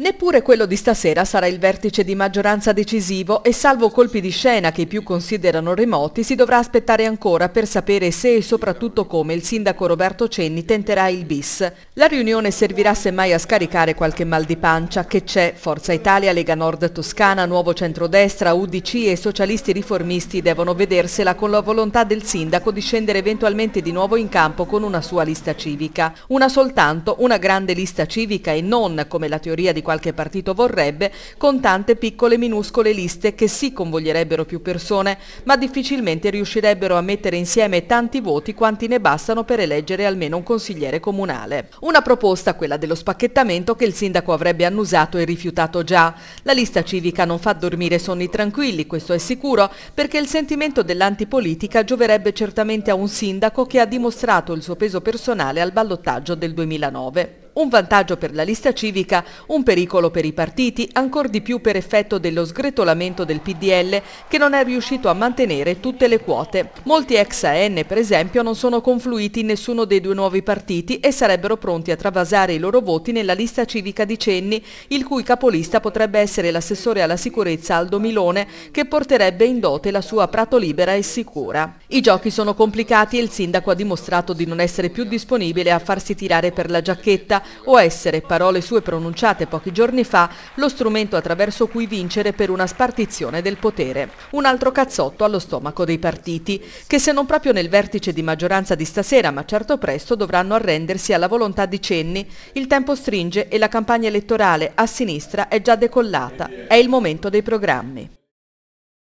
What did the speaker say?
Neppure quello di stasera sarà il vertice di maggioranza decisivo e salvo colpi di scena che i più considerano remoti si dovrà aspettare ancora per sapere se e soprattutto come il sindaco Roberto Cenni tenterà il bis. La riunione servirà semmai a scaricare qualche mal di pancia che c'è Forza Italia, Lega Nord Toscana, Nuovo Centrodestra, UDC e socialisti riformisti devono vedersela con la volontà del sindaco di scendere eventualmente di nuovo in campo con una sua lista civica. Una soltanto, una grande lista civica e non, come la teoria di qualche partito vorrebbe, con tante piccole minuscole liste che sì convoglierebbero più persone, ma difficilmente riuscirebbero a mettere insieme tanti voti quanti ne bastano per eleggere almeno un consigliere comunale. Una proposta, quella dello spacchettamento, che il sindaco avrebbe annusato e rifiutato già. La lista civica non fa dormire sonni tranquilli, questo è sicuro, perché il sentimento dell'antipolitica gioverebbe certamente a un sindaco che ha dimostrato il suo peso personale al ballottaggio del 2009. Un vantaggio per la lista civica, un pericolo per i partiti, ancor di più per effetto dello sgretolamento del PDL che non è riuscito a mantenere tutte le quote. Molti ex AN, per esempio, non sono confluiti in nessuno dei due nuovi partiti e sarebbero pronti a travasare i loro voti nella lista civica di Cenni, il cui capolista potrebbe essere l'assessore alla sicurezza Aldo Milone, che porterebbe in dote la sua Prato Libera e Sicura. I giochi sono complicati e il sindaco ha dimostrato di non essere più disponibile a farsi tirare per la giacchetta, o essere, parole sue pronunciate pochi giorni fa, lo strumento attraverso cui vincere per una spartizione del potere. Un altro cazzotto allo stomaco dei partiti, che se non proprio nel vertice di maggioranza di stasera, ma certo presto dovranno arrendersi alla volontà di Cenni. Il tempo stringe e la campagna elettorale a sinistra è già decollata. È il momento dei programmi.